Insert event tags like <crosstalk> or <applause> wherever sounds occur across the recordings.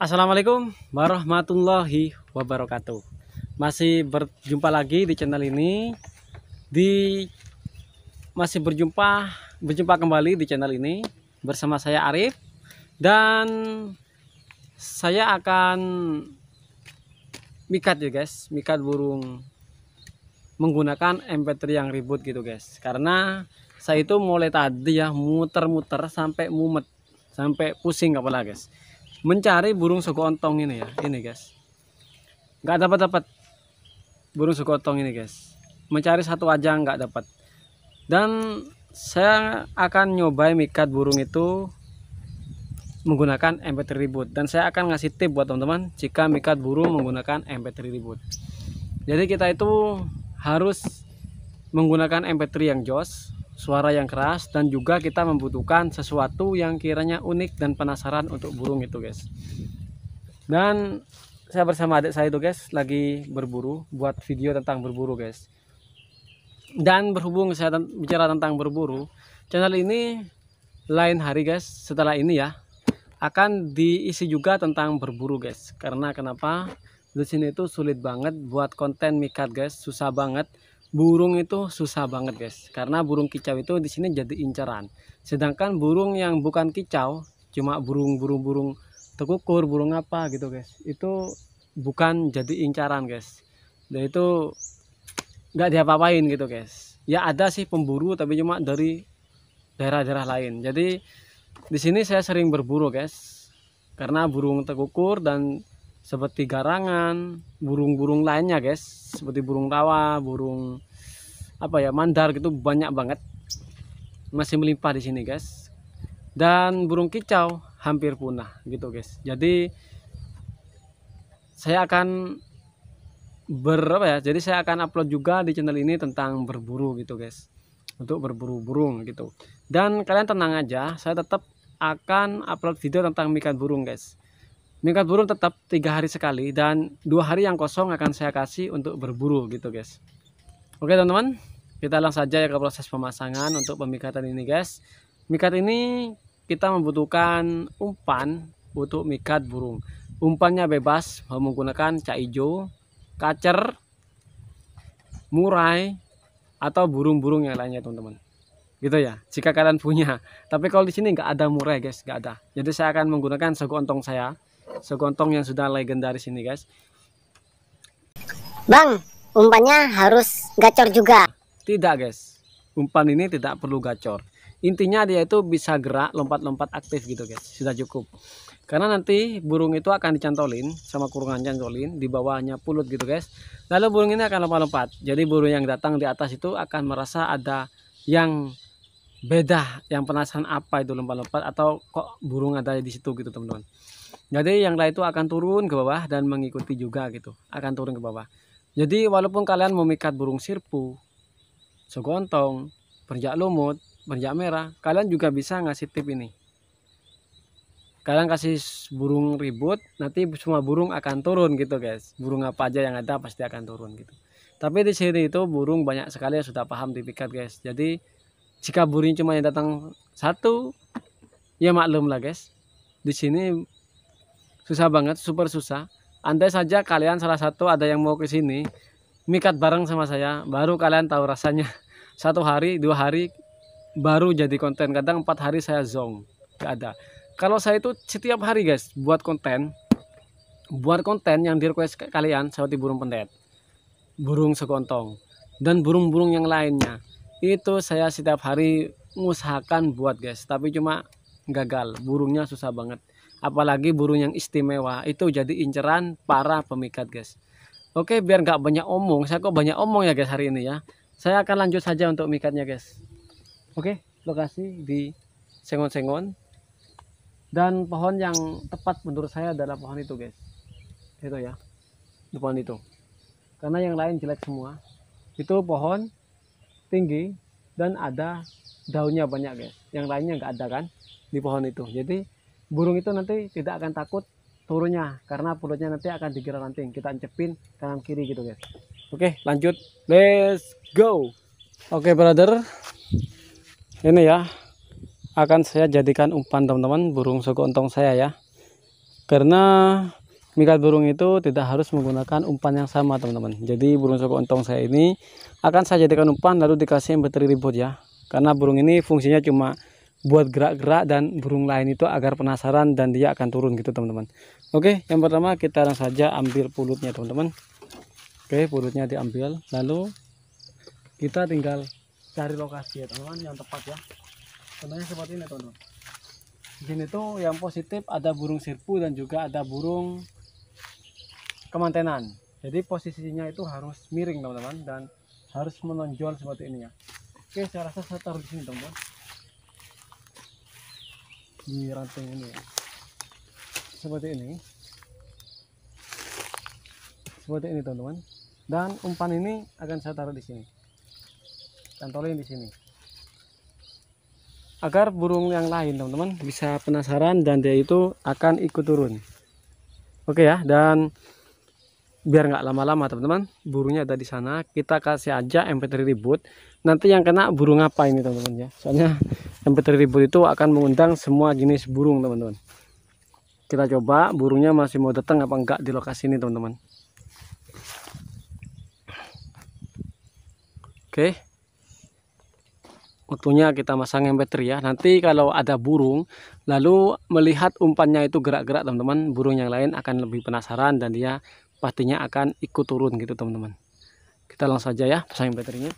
Assalamualaikum warahmatullahi wabarakatuh Masih berjumpa lagi di channel ini di Masih berjumpa berjumpa kembali di channel ini Bersama saya Arif Dan saya akan mikat ya guys Mikat burung Menggunakan MP3 yang ribut gitu guys Karena saya itu mulai tadi ya muter-muter sampai mumet Sampai pusing kepala guys mencari burung suku ontong ini ya ini guys nggak dapat dapat burung suku ontong ini guys mencari satu aja nggak dapat dan saya akan nyobain mikat burung itu menggunakan MP3 ribut dan saya akan ngasih tip buat teman-teman jika mikat burung menggunakan MP3 ribut jadi kita itu harus menggunakan MP3 yang jos suara yang keras dan juga kita membutuhkan sesuatu yang kiranya unik dan penasaran untuk burung itu guys dan saya bersama adik saya itu guys lagi berburu buat video tentang berburu guys dan berhubung saya bicara tentang berburu channel ini lain hari guys setelah ini ya akan diisi juga tentang berburu guys karena kenapa di sini itu sulit banget buat konten mikat guys susah banget burung itu susah banget guys karena burung kicau itu di sini jadi inceran sedangkan burung yang bukan kicau cuma burung-burung burung tekukur burung apa gitu guys itu bukan jadi incaran guys dan itu nggak diapa-apain gitu guys ya ada sih pemburu tapi cuma dari daerah-daerah lain jadi di sini saya sering berburu guys karena burung tekukur dan seperti garangan, burung-burung lainnya guys, seperti burung rawa, burung apa ya, mandar gitu banyak banget. Masih melimpah di sini guys. Dan burung kicau hampir punah gitu guys. Jadi saya akan berapa ya? Jadi saya akan upload juga di channel ini tentang berburu gitu guys. Untuk berburu burung gitu. Dan kalian tenang aja, saya tetap akan upload video tentang mikat burung guys meningkat burung tetap tiga hari sekali dan dua hari yang kosong akan saya kasih untuk berburu gitu guys oke teman-teman kita langsung saja ya ke proses pemasangan untuk pemikatan ini guys mikat ini kita membutuhkan umpan untuk mikat burung umpannya bebas menggunakan cak ijo, kacer murai atau burung-burung yang lainnya teman-teman gitu ya jika kalian punya tapi kalau di sini nggak ada murai guys nggak ada jadi saya akan menggunakan sego ontong saya segontong yang sudah legendaris ini guys Bang umpannya harus gacor juga tidak guys umpan ini tidak perlu gacor intinya dia itu bisa gerak lompat-lompat aktif gitu guys sudah cukup karena nanti burung itu akan dicantolin sama kurungan cantolin di bawahnya pulut gitu guys lalu burung ini akan lompat-lompat jadi burung yang datang di atas itu akan merasa ada yang beda yang penasaran apa itu lompat-lompat atau kok burung ada di situ gitu teman-teman jadi yang lain itu akan turun ke bawah dan mengikuti juga gitu, akan turun ke bawah. Jadi walaupun kalian memikat burung sirpu, segontong, berjak lumut, berjak merah, kalian juga bisa ngasih tip ini. Kalian kasih burung ribut, nanti semua burung akan turun gitu guys. Burung apa aja yang ada pasti akan turun gitu. Tapi di sini itu burung banyak sekali yang sudah paham dipikat guys. Jadi jika burung cuma yang datang satu, ya maklum lah guys. Di sini susah banget super susah andai saja kalian salah satu ada yang mau ke sini mikat bareng sama saya baru kalian tahu rasanya <laughs> satu hari dua hari baru jadi konten kadang empat hari saya zong gak ada kalau saya itu setiap hari guys buat konten buat konten yang di kalian seperti burung pendet burung sekontong dan burung-burung yang lainnya itu saya setiap hari usahakan buat guys tapi cuma gagal burungnya susah banget apalagi burung yang istimewa itu jadi inceran para pemikat guys oke biar nggak banyak omong saya kok banyak omong ya guys hari ini ya saya akan lanjut saja untuk mikatnya guys oke lokasi di sengon-sengon dan pohon yang tepat menurut saya adalah pohon itu guys itu ya pohon itu karena yang lain jelek semua itu pohon tinggi dan ada daunnya banyak guys yang lainnya nggak ada kan di pohon itu jadi burung itu nanti tidak akan takut turunnya karena perutnya nanti akan dikira ranting kita ancepin kanan kiri gitu guys oke lanjut let's go oke brother ini ya akan saya jadikan umpan teman-teman burung suku untung saya ya karena mikat burung itu tidak harus menggunakan umpan yang sama teman-teman jadi burung suku untung saya ini akan saya jadikan umpan lalu dikasih bateri ribut ya karena burung ini fungsinya cuma buat gerak-gerak dan burung lain itu agar penasaran dan dia akan turun gitu teman-teman oke yang pertama kita langsung saja ambil pulutnya teman-teman oke pulutnya diambil lalu kita tinggal cari lokasi ya teman-teman yang tepat ya contohnya seperti ini teman-teman di sini tuh yang positif ada burung sirpu dan juga ada burung kemantenan jadi posisinya itu harus miring teman-teman dan harus menonjol seperti ini ya oke saya rasa saya taruh di sini teman-teman di ranting ini seperti ini seperti ini teman-teman dan umpan ini akan saya taruh di sini dan tolong di sini agar burung yang lain teman-teman bisa penasaran dan dia itu akan ikut turun oke ya dan biar nggak lama-lama teman-teman burungnya ada di sana kita kasih aja mp3 ribut nanti yang kena burung apa ini teman-teman ya soalnya mp3 ribut itu akan mengundang semua jenis burung teman-teman kita coba burungnya masih mau datang apa enggak di lokasi ini teman-teman oke waktunya kita masang mp3 ya nanti kalau ada burung lalu melihat umpannya itu gerak-gerak teman-teman burung yang lain akan lebih penasaran dan dia pastinya akan ikut turun gitu teman-teman kita langsung saja ya pasangin baterainya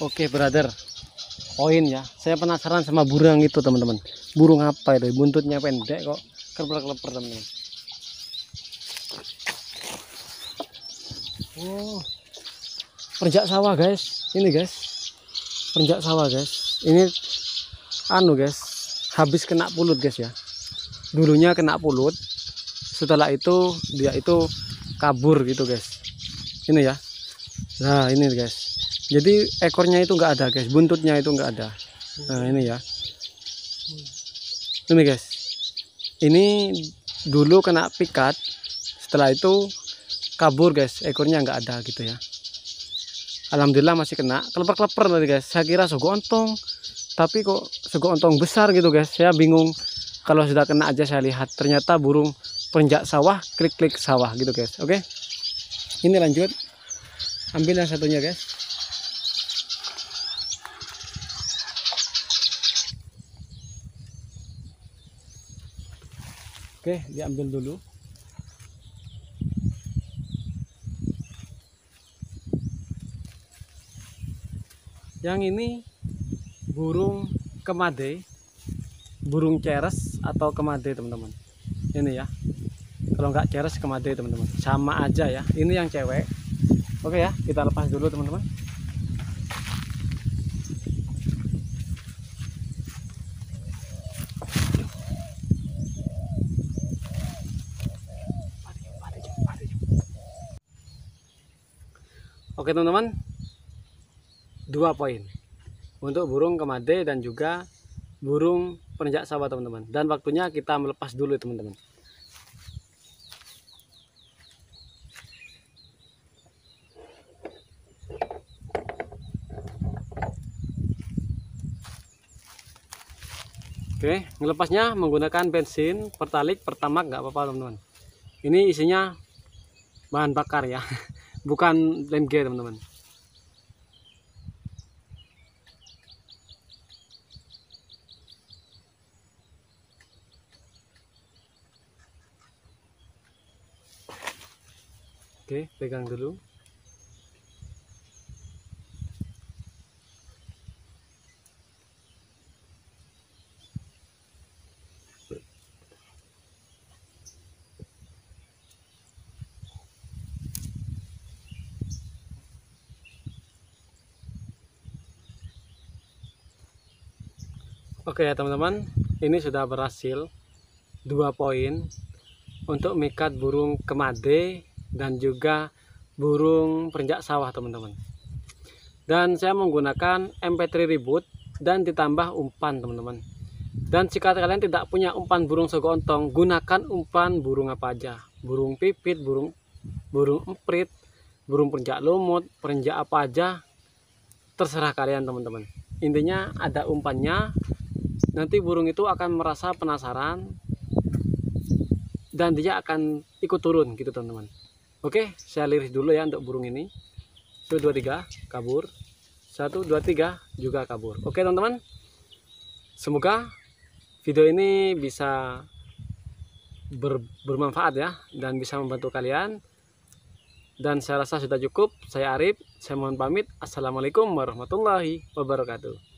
Oke, okay, brother. Koin ya. Saya penasaran sama burung itu, teman-teman. Burung apa itu? Buntutnya pendek kok. Keleper-keleper, teman-teman. Oh. perjak sawah, guys. Ini, guys. perjak sawah, guys. Ini anu, guys. Habis kena pulut, guys ya. Dulunya kena pulut. Setelah itu dia itu kabur gitu, guys. Ini ya. Nah, ini, guys jadi ekornya itu enggak ada guys buntutnya itu enggak ada nah ini ya ini guys ini dulu kena pikat setelah itu kabur guys ekornya enggak ada gitu ya Alhamdulillah masih kena kleper-kleper tadi guys saya kira sogo ontong tapi kok sogo ontong besar gitu guys saya bingung kalau sudah kena aja saya lihat ternyata burung penjak sawah klik-klik sawah gitu guys oke ini lanjut ambil yang satunya guys Oke, diambil dulu. Yang ini burung kemade, burung ceres atau kemade, teman-teman. Ini ya. Kalau nggak ceres kemade, teman-teman. Sama aja ya. Ini yang cewek. Oke ya, kita lepas dulu, teman-teman. Oke teman-teman, dua poin untuk burung kemade dan juga burung perenjak sawah teman-teman. Dan waktunya kita melepas dulu teman-teman. Oke, ngelepasnya menggunakan bensin pertalik pertama nggak apa-apa teman-teman. Ini isinya bahan bakar ya. <laughs> bukan lem gear teman-teman oke pegang dulu Oke ya teman-teman, ini sudah berhasil dua poin untuk mikat burung kemade dan juga burung perenjak sawah teman-teman. Dan saya menggunakan MP3 ribut dan ditambah umpan teman-teman. Dan jika kalian tidak punya umpan burung sogo ontong, gunakan umpan burung apa aja. Burung pipit, burung burung emprit, burung perenjak lumut, perenjak apa aja, terserah kalian teman-teman. Intinya ada umpannya, nanti burung itu akan merasa penasaran dan dia akan ikut turun gitu teman-teman oke saya liris dulu ya untuk burung ini 1, 2, 3 kabur 1, 2, 3 juga kabur oke teman-teman semoga video ini bisa ber, bermanfaat ya dan bisa membantu kalian dan saya rasa sudah cukup saya Arif saya mohon pamit Assalamualaikum warahmatullahi wabarakatuh